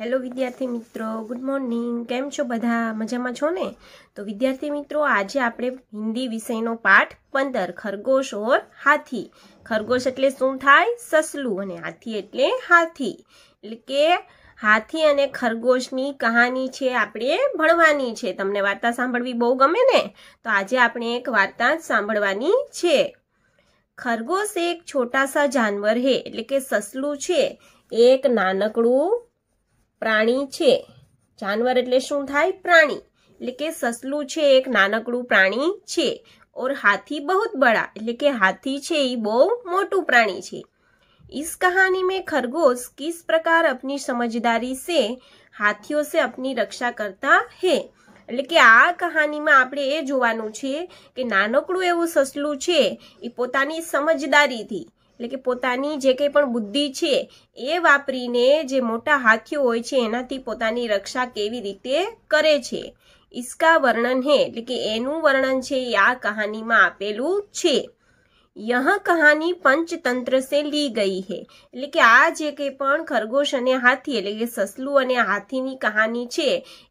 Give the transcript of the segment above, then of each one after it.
hello વિદ્યાર્થી મિત્રો good morning કેમ છો બધા મજામાં છો ને તો વિદ્યાર્થી મિત્રો આજે આપણે હિન્દી વિષયનો પાઠ પંદર ખરગોશ ઓર હાથી ખરગોશ એટલે શું થાય સસલું અને હાથી એટલે હાથી એટલે કે હાથી અને ખરગોશની કહાની છે આપણે ભણવાની છે તમને વાર્તા સાંભળવી બહુ ગમે ને તો આજે આપણે એક વાર્તા સાંભળવાની છે ખરગોશ એક છોટાસા જાનવર હે એટલે કે સસલું છે એક નાનકડું प्राणी छे जानवर એટલે શું થાય પ્રાણી એટલે કે સસલું છે એક નાનકડું પ્રાણી છે ઓર હાથી બહુત બડા એટલે કે હાથી છે ઈ બહુ મોટું પ્રાણી છે ઈસ કહાની મેં ખરગોશ કિસ પ્રકાર apni સમજદારી સે હાથીઓ સે apni રક્ષા કરતા હે એટલે કે આ કહાની મેં આપણે એ જોવાનું છે કે નાનકડું એવું સસલું છે ઈ પોતાની સમજદારી થી એટલે કે પોતાની જે કંઈ પણ બુદ્ધિ છે એ વાપરીને જે મોટા હાથીઓ હોય છે એનાથી પોતાની રક્ષા કેવી રીતે કરે છે ઈસકા વર્ણન હે એટલે કે એનું વર્ણન છે એ આ કહાનીમાં આપેલું છે યહ કહાની પંચતંત્ર સે લી ગઈ હે એટલે કે આ જે કંઈ પણ ખરગોશ અને હાથી એટલે કે સસલું અને હાથીની કહાની છે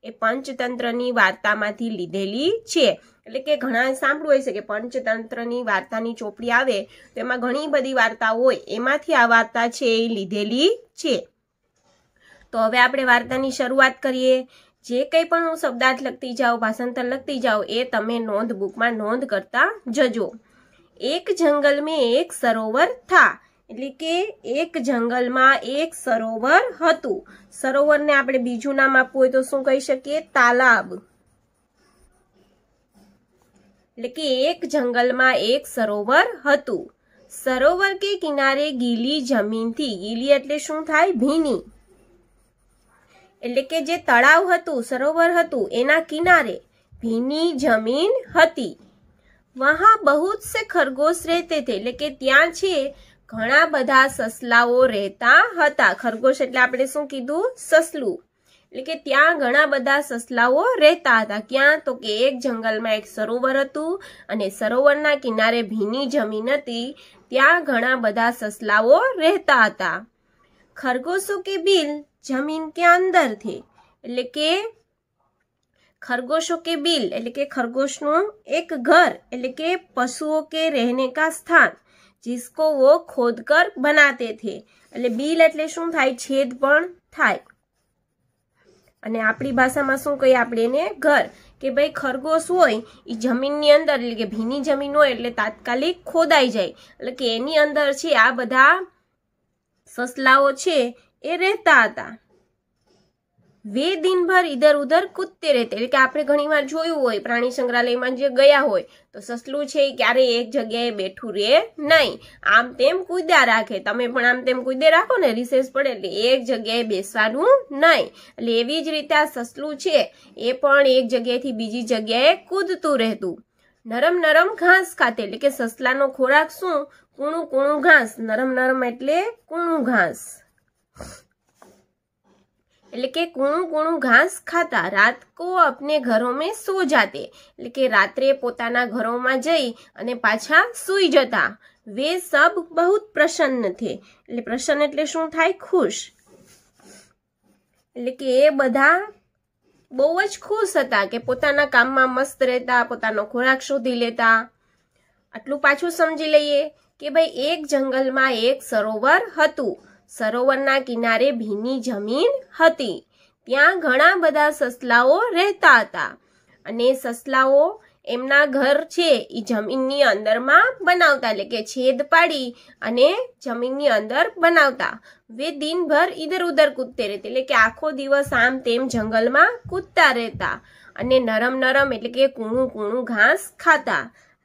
એ પંચતંત્રની વાર્તામાંથી લીધેલી છે એટલે કે ઘણા સાંભળવું હોય છે કે પંચતંત્રની વાર્તાની ચોપડી આવે તો એમાં ઘણી બધી વાર્તાઓ હોય એમાંથી આ વાર્તા છે એ લીધેલી છે તો હવે આપણે વાર્તાની શરૂઆત કરીએ જે કંઈ પણ હું શબ્દાર્થ લખતી જાઉં ભાષાંતર લખતી જાઉં એ તમે નોંધ બુકમાં નોંધ કરતા જજો એક જંગલ મેં એક સરોવર થા એટલે કે એક જંગલમાં એક સરોવર હતું સરોવરને આપણે બીજું નામ આપવું હોય તો શું કહી શકીએ તાલાબ એટલે કે એક જંગલમાં એક સરોવર હતું સરોવર કે કિનારે ગીલી જમીનથી ગીલી એટલે શું થાય ભીની એટલે કે જે તળાવ હતું સરોવર હતું એના કિનારે ભીની જમીન હતી વહાં બહુત સે ખરગોશ રહેતે થે એટલે કે ત્યાં છે ઘણા બધા સસલાઓ રહેતા હતા ખરગોશ એટલે આપણે શું કીધું સસલું એટલે કે ત્યાં ઘણા બધા સસલાઓ રહેતા હતા ક્યાં તો કે એક જંગલમાં એક સરોવર હતું અને સરોવરના કિનારે ભીની જમીન હતી ત્યાં ઘણા બધા સસલાઓ રહેતા હતા ખરગોશો કે બિલ જમીન કે અંદર થી એટલે કે ખરગોશો કે બિલ એટલે કે ખરગોશનું એક ઘર એટલે કે પશુઓ કે રહેને કા સ્થાન जिसको वो खोदकर બનાતે થે એટલે બિલ એટલે શું થાય છેદ પણ થાય અને આપણી ભાષામાં શું કહીએ આપણે એને ઘર કે ભાઈ ખરગોશ હોય એ જમીનની અંદર એટલે કે ભીની જમીન હોય એટલે તાત્કાલિક ખોદાઈ જાય એટલે કે એની અંદર છે આ બધા સસલાઓ છે એ રહેતા હતા વે દિનભર ઇધર ઉધર કૂદતે રહેતે એટલે કે આપણે ઘણી વાર જોયું હોય પ્રાણી સંગ્રહાલયમાં જે ગયા હોય તો સસલું છે એ ક્યારેય એક જગ્યાએ બેઠું રહે નહીં આમ તેમ કૂદ્યા રાખે તમે પણ આમ તેમ કૂદે રાખો ને રિસેસ પડે એટલે એક જગ્યાએ બેસવાનું નહીં એટલે એવી જ રીતે આ સસલું છે એ પણ એક જગ્યાએથી બીજી જગ્યાએ કૂદતું રહેતું નરમ નરમ ઘાસ ખાતે એટલે કે સસલાનો ખોરાક શું કૂણું કૂણું ઘાસ નરમ નરમ એટલે કૂણું ઘાસ એટલે કે કૂણું કૂણું ઘાસ ખાતા રાत को अपने घरों में सो એટલે કે રાત્રે પોતાના ઘરોમાં જઈ અને પાછા સૂઈ જતા વે સબ બહુ પ્રસન્ન થે એટલે પ્રસન્ન એટલે શું થાય ખુશ એટલે કે એ બધા બહુ જ ખુશ હતા કે પોતાના કામમાં મસ્ત રહેતા પોતાનો ખોરાક શોધી લેતા આટલું પાછું સમજી લઈએ કે ભાઈ એક જંગલમાં એક સરોવર હતું સરોવરના કિનારે ભીની જમીન હતી ત્યાં ઘણા બધા સસલાઓ રહેતા હતા અને સસલાઓ એમના ઘર છે એ જમીનની અંદરમાં બનાવતા એટલે કે છેદ પાડી અને જમીનની અંદર બનાવતા વે દિનભર ઇધર ઉધર કૂદતે રહેતે એટલે કે આખો દિવસ આમ તેમ જંગલમાં કૂદતા રહેતા અને નરમ નરમ એટલે કે કૂણું કૂણું ઘાસ ખાતા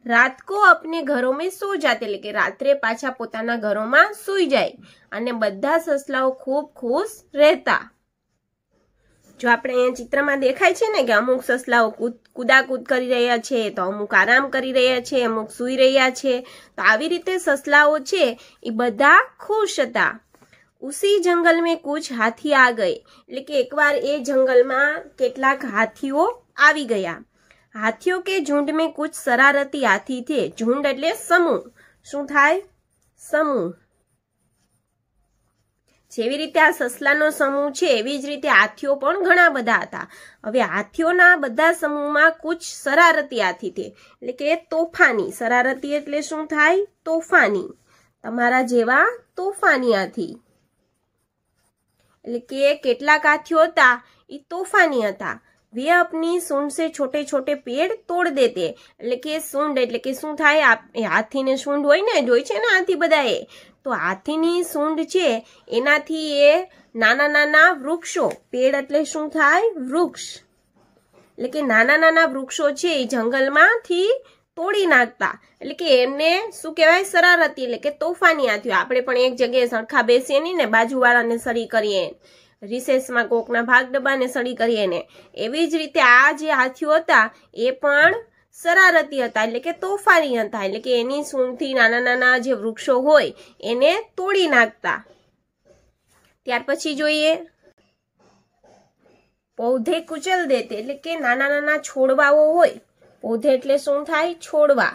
રાત કો અપને ઘરો મેં સો જાત એટલે કે રાત્રે પાછા પોતાના ઘરોમાં સૂઈ જાય અને બધા સસલાઓ ખૂબ ખુશ રહેતા જો આપણે અહીંયા ચિત્રમાં દેખાય છે ને કે અમુક સસલાઓ કૂદાકૂદ કરી રહ્યા છે તો અમુક આરામ કરી રહ્યા છે અમુક સૂઈ રહ્યા છે તો આવી રીતે સસલાઓ છે એ બધા ખુશ હતા ઉસી જંગલ મેં કુછ હાથી આ ગઈ એટલે કે એકવાર એ જંગલમાં કેટલાક હાથીઓ આવી ગયા હાથીઓ કે ઝુંડ મેં કુછ શરારતી હાથી થે ઝુંડ એટલે સમૂહ શું થાય સમૂહ જેવી રીતે આ સસલાનો સમૂહ છે એવી જ રીતે હાથીઓ પણ ઘણા બધા હતા હવે હાથીઓના બધા સમૂહમાં કુછ શરારતી હાથી થે એટલે કે તોફાની શરારતી એટલે શું થાય તોફાની તમારા જેવા તોફાની હાથી એટલે કે કેટલાક હાથીઓ હતા એ તોફાની હતા वे अपनी सूंड से છોટે छोटे पेड़ તોડ દેતે એટલે કે સૂંઢ એટલે કે શું થાય હાથીને સૂંઢ હોય ને જોઈ છે ને હાથી બધાએ તો હાથીની સૂંઢ છે એનાથી એ નાના નાના વૃક્ષો પેડ એટલે શું થાય વૃક્ષ એટલે કે નાના નાના વૃક્ષો છે એ જંગલમાંથી તોડી નાખતા એટલે કે એમને શું કહેવાય હતી એટલે કે તોફાની આથ્યું આપણે પણ એક જગ્યાએ સરખા બેસીએ નહીં ને બાજુવાળાને સરી કરીએ રિસેસમાં કોકના ભાગ ડબ્બાને સળી કરીએ ને એવી જ રીતે આ જે હાથીઓ હતા એ પણ શરારતી હતા એટલે કે તોફાની હતા એટલે કે એની સૂંઢથી નાના નાના જે વૃક્ષો હોય એને તોડી નાખતા ત્યાર પછી જોઈએ પૌધે કુચલ દેતે એટલે કે નાના નાના છોડવાઓ હોય પૌધે એટલે શું થાય છોડવા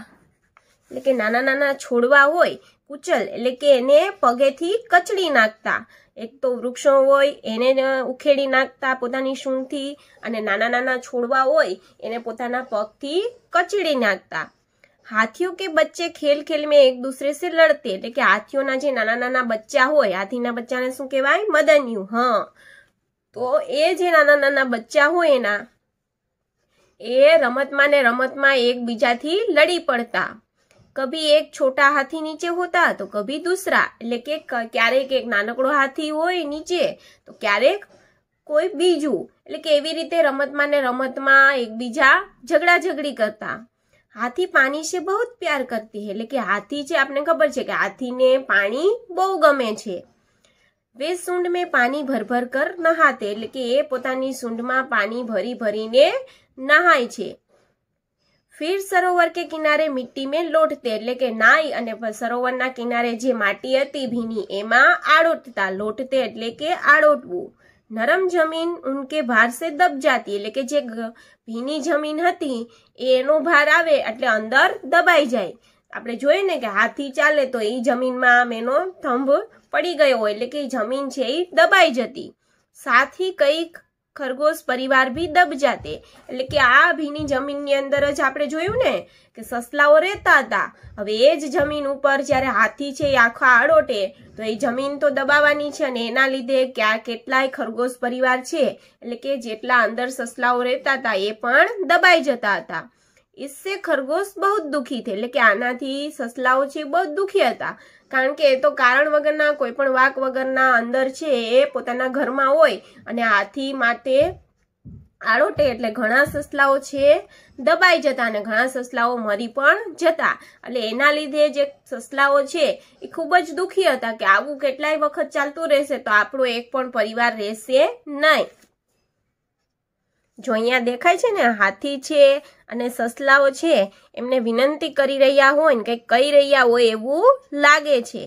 એટલે કે નાના નાના છોડવા હોય કુચલ એટલે કે એને પગેથી કચડી નાખતા એક તો વૃક્ષો હોય એને ઉખેડી નાખતા પોતાની સૂંઢથી અને નાના નાના છોડવા હોય એને પોતાના પગથી કચડી નાખતા હાથીઓ કે બચ્ચે ખેલ ખેલ મેં એક દૂસરે સે લડતે એટલે કે હાથીઓના જે નાના નાના બચ્ચા હોય હાથીના બચ્ચાને શું કહેવાય મદન્યું હા તો એ જે નાના નાના બચ્ચા હોય એના એ રમતમાં ને રમતમાં એકબીજાથી લડી પડતા કભી એક છોટા હાથી નીચે હોતા તો કભી દૂસરા એટલે કે ક્યારેક એક નાનકડો હાથી હોય નીચે તો ક્યારેક કોઈ બીજું એટલે કે એવી રીતે રમતમાં ને રમતમાં એકબીજા ઝઘડા ઝઘડી કરતા હાથી પાણી છે બહુ જ પ્યાર કરતી એટલે કે હાથી છે આપણે ખબર છે કે હાથીને પાણી બહુ ગમે છે વે સૂંડ મેં પાણી ભરભર કર નહાતે એટલે કે એ પોતાની સૂંઢમાં પાણી ભરી ભરીને નહાય છે ફિર સરોવર કે કિનારે મિટ્ટી મેં લોટતે એટલે કે નાઈ અને સરોવરના કિનારે જે માટી હતી ભીની એમાં આડોટતા લોટતે એટલે કે આડોટવું નરમ જમીન ઉનકે ભાર સે દબ જાતી એટલે કે જે ભીની જમીન હતી એનો ભાર આવે એટલે અંદર દબાઈ જાય આપણે જોઈએ ને કે હાથી ચાલે તો એ જમીનમાં આમ એનો થંભ પડી ગયો એટલે કે જમીન છે એ દબાઈ જતી સાથી કંઈક ખરગોશ પરિવાર ભી દબ જાતે એટલે કે આ ભીની જમીનની અંદર જ આપણે જોયું ને કે સસલાઓ રહેતા હતા હવે એ જ જમીન ઉપર જ્યારે હાથી છે એ આખા આડોટે તો એ જમીન તો દબાવવાની છે અને એના લીધે ક્યાં કેટલાય ખરગોશ પરિવાર છે એટલે કે જેટલા અંદર સસલાઓ રહેતા હતા એ પણ દબાઈ જતા હતા इससे ખરગોશ બહુ દુઃખી थे એટલે કે આનાથી સસલાઓ છે બહુ દુખી હતા કારણ કે એ તો કારણ વગરના કોઈ પણ વાક વગરના અંદર છે એ પોતાના ઘરમાં હોય અને હાથી માટે આરોટે એટલે ઘણા સસલાઓ છે દબાઈ જતા અને ઘણા સસલાઓ મરી પણ જતા એટલે એના લીધે જે સસલાઓ છે એ ખૂબ જ દુઃખી હતા કે આવું કેટલાય વખત ચાલતું રહેશે તો આપણો એક પણ પરિવાર રહેશે નહીં જો અહીંયા દેખાય છે ને હાથી છે અને સસલાઓ છે એમને વિનંતી કરી રહ્યા હોય ને કંઈક કહી રહ્યા હોય એવું લાગે છે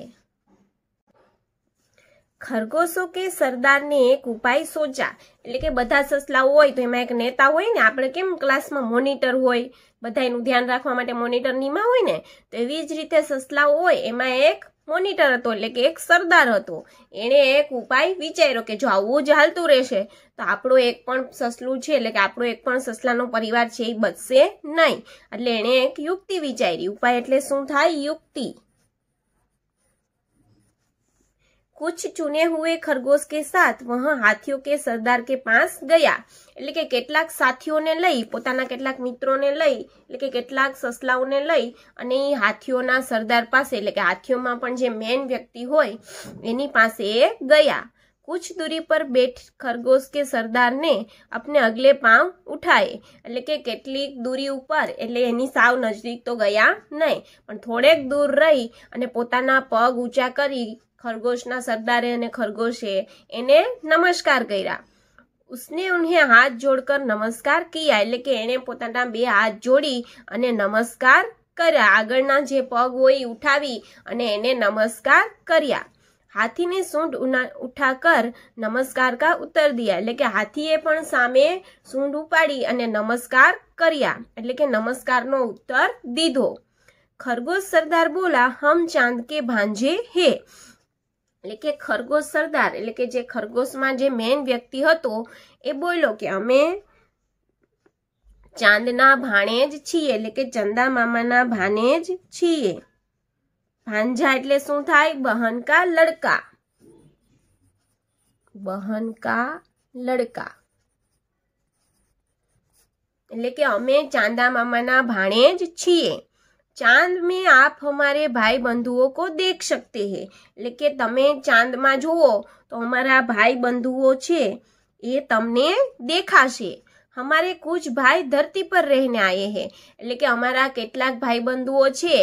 ખરગોશો કે સરદારને એક ઉપાય સોચા એટલે કે બધા સસલાઓ હોય તો એમાં એક નેતા હોય ને આપણે કેમ ક્લાસમાં મોનિટર હોય બધા એનું ધ્યાન રાખવા માટે મોનિટર નીમા હોય ને તો એવી જ રીતે સસલાઓ હોય એમાં એક મોનિટર હતો એટલે કે એક સરદાર હતો એણે એક ઉપાય વિચાર્યો કે જો આવું જ હાલતું રહેશે તો આપણો એક પણ સસલું છે એટલે કે આપણો એક પણ સસલાનો પરિવાર છે એ બચશે નહીં એટલે એણે એક યુક્તિ વિચારી ઉપાય એટલે શું થાય યુક્તિ કુછ चुने હુએ खरगोश કે સાથ वहां હાથીઓ કે સરદાર કે પાસ ગયા એટલે કે કેટલાક સાથીઓને લઈ પોતાના કેટલાક મિત્રોને લઈ એટલે કે કેટલાક સસલાઓને લઈ અને હાથીઓના સરદાર પાસે એટલે કે હાથીઓમાં પણ જે મેન વ્યક્તિ હોય એની પાસે ગયા કુછ દૂરી પર બેઠ ખરગોશ કે સરદારને આપને અગલે પાવ ઉઠાએ એટલે કે કેટલીક દૂરી ઉપર એટલે એની સાવ નજીક તો ગયા નહીં પણ થોડેક દૂર રહી અને પોતાના પગ ઊંચા કરી ખરગોશના સરદારે અને ખરગોશે એને નમસ્કાર કર્યા ઉસને ઉને હાથ જોડકર નમસ્કાર કિયા એટલે કે એણે પોતાના બે હાથ જોડી અને નમસ્કાર કર્યા આગળના જે પગ હોય ઉઠાવી અને એને નમસ્કાર કર્યા હાથીને સૂંઢ કર નમસ્કાર કા ઉત્તર દિયા એટલે કે હાથીએ પણ સામે સૂંઢ ઉપાડી અને નમસ્કાર કર્યા એટલે કે નમસ્કારનો ઉત્તર દીધો ખરગોશ સરદાર બોલા હમ ચાંદ કે ભાંજે હે એટલે કે ખરગોશ સરદાર એટલે કે જે ખરગોશમાં જે મેન વ્યક્તિ હતો એ બોલ્યો કે અમે ચાંદના ભાણે જ છીએ એટલે કે ચંદા મામાના ભાને જ છીએ ભાંજા એટલે શું થાય બહન કા લડકા બહન કા લડકા એટલે કે અમે ચાંદા મામાના ભાણે જ છીએ ચાંદ મેં આપ હમારે ભાઈ બંધુઓ કો દેખ શકતે હે એટલે કે તમે ચાંદમાં જુઓ તો અમારા ભાઈ બંધુઓ છે એ તમને દેખાશે અમારે કુછ ભાઈ ધરતી પર રહીને આવે હે એટલે કે અમારા કેટલાક ભાઈબંધુઓ છે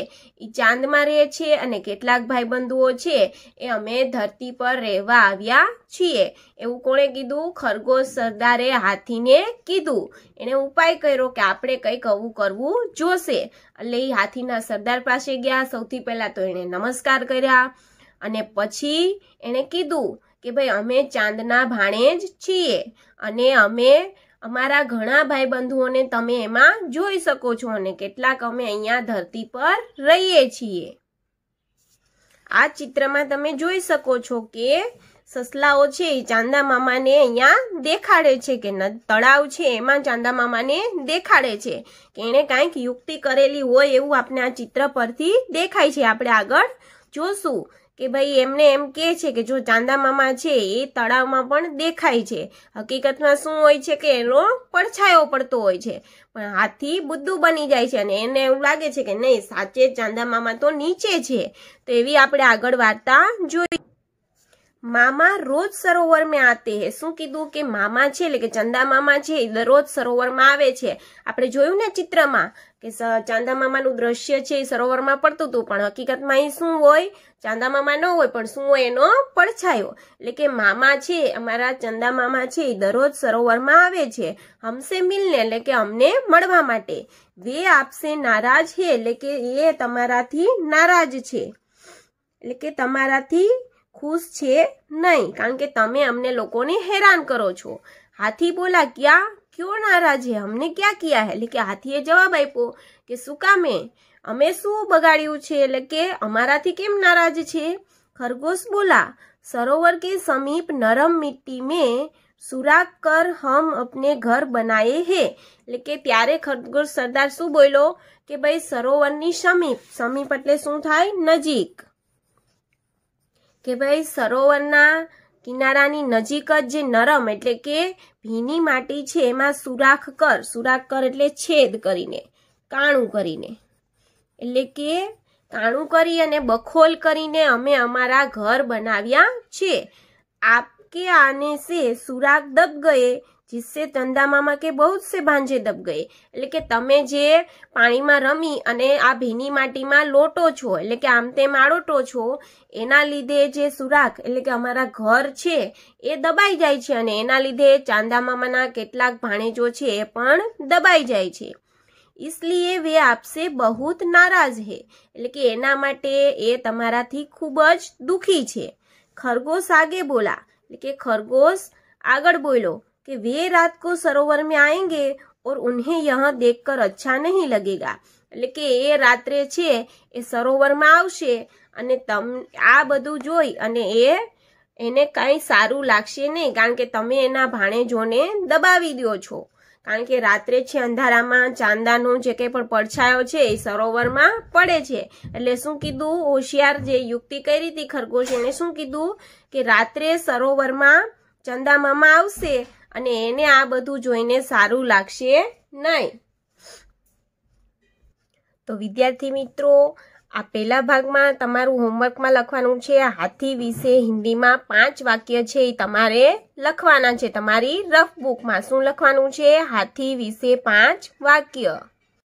એ ચાંદમાં રહે છે અને કેટલાક ભાઈબંધુઓ છે એ અમે ધરતી પર રહેવા આવ્યા છીએ એવું કોણે કીધું ખરગોશ સરદારે હાથીને કીધું એણે ઉપાય કર્યો કે આપણે કંઈક આવું કરવું જોશે એટલે એ હાથીના સરદાર પાસે ગયા સૌથી પહેલાં તો એણે નમસ્કાર કર્યા અને પછી એણે કીધું કે ભાઈ અમે ચાંદના ભાણે જ છીએ અને અમે અમારા ઘણા ભાઈબંધુઓને તમે એમાં જોઈ શકો છો અને કેટલાક અમે અહીંયા ધરતી પર રહીએ છીએ આ ચિત્રમાં તમે જોઈ શકો છો કે સસલાઓ છે એ ચાંદા મામાને અહીંયા દેખાડે છે કે તળાવ છે એમાં ચાંદા મામાને દેખાડે છે કે એણે કાંઈક યુક્તિ કરેલી હોય એવું આપણે આ ચિત્ર પરથી દેખાય છે આપણે આગળ જોશું કે ભાઈ એમને એમ કહે છે કે જો ચાંદા મામા છે એ તળાવમાં પણ દેખાય છે હકીકતમાં શું હોય છે કે એનો પડછાયો પડતો હોય છે પણ હાથી બુદ્ધું બની જાય છે અને એને એવું લાગે છે કે નહીં સાચે ચાંદા મામા તો નીચે છે તો એવી આપણે આગળ વાર્તા જોઈએ મામા રોજ સરોવર મેં આતે હે શું કીધું કે મામા છે એટલે કે ચંદા મામા છે એ દરરોજ સરોવરમાં આવે છે આપણે જોયું ને ચિત્રમાં કે ચાંદા મામાનું દ્રશ્ય છે એ સરોવરમાં પડતું હતું પણ હકીકતમાં એ શું હોય ચાંદા મામા ન હોય પણ શું હોય એનો પડછાયો એટલે કે મામા છે અમારા ચંદા મામા છે એ દરરોજ સરોવરમાં આવે છે હમસે મિલને એટલે કે અમને મળવા માટે વે આપસે નારાજ હે એટલે કે એ તમારાથી નારાજ છે એટલે કે તમારાથી ખુશ છે નહીં કારણ કે તમે અમને લોકોને હેરાન કરો છો હાથી બોલા ક્યાં ક્યો નારાજ હે અમને ક્યાં ક્યાં એટલે કે હાથીએ જવાબ આપ્યો કે શું કામે અમે શું બગાડ્યું છે એટલે કે અમારાથી કેમ નારાજ છે ખરગોશ બોલા સરોવર કે સમીપ નરમ મિટ્ટી મેં સુરાગ કર હમ અપને ઘર બનાએ હે એટલે કે ત્યારે ખરગોશ સરદાર શું બોલ્યો કે ભાઈ સરોવરની સમીપ સમીપ એટલે શું થાય નજીક કે ભાઈ સરોવરના કિનારાની નજીક જ જે નરમ એટલે કે ભીની માટી છે એમાં સુરાખ કર સુરાખ કર એટલે છેદ કરીને કાણું કરીને એટલે કે કાણું કરી અને બખોલ કરીને અમે અમારા ઘર બનાવ્યા છે આપ कि આને સે સુરાગ દબ ગયે જીસે ચંદા મામા કે બહુ સે ભાંજે દબ ગયે એટલે કે તમે જે પાણીમાં રમી અને આ ભીની માટીમાં લોટો છો એટલે કે આમ તે માળોટો છો એના લીધે જે સુરાખ એટલે કે અમારા ઘર છે એ દબાઈ જાય છે અને એના લીધે ચાંદા મામાના કેટલાક ભાણેજો છે એ પણ દબાઈ જાય છે ઇસલીએ વે આપસે બહુત નારાજ હે એટલે કે એના માટે એ તમારાથી ખૂબ જ દુઃખી છે ખરગોશ આગે બોલા એટલે કે ખરગોશ આગળ બોલ્યો कि वे रात को सरोवर में ઓર और उन्हें દેખ કર અચ્છા નહીં લગેગા એટલે કે એ રાત્રે છે એ સરોવરમાં આવશે અને તમ આ બધું જોઈ અને એ એને કાંઈ સારું લાગશે નહીં કારણ કે તમે એના ભાણેજોને દબાવી દો છો કારણ કે રાત્રે છે અંધારામાં ચાંદાનો જે કંઈ પણ પડછાયો છે એ સરોવરમાં પડે છે એટલે શું કીધું હોશિયાર જે યુક્તિ કરી હતી ખરગોશ એણે શું કીધું કે રાત્રે સરોવરમાં ચંદામામા આવશે અને એને આ બધું જોઈને સારું લાગશે નહીં તો વિદ્યાર્થી મિત્રો આ પહેલા ભાગમાં તમારું હોમવર્કમાં લખવાનું છે હાથી વિશે હિન્દીમાં પાંચ વાક્ય છે એ તમારે લખવાના છે તમારી રફ બુકમાં શું લખવાનું છે હાથી વિશે પાંચ વાક્ય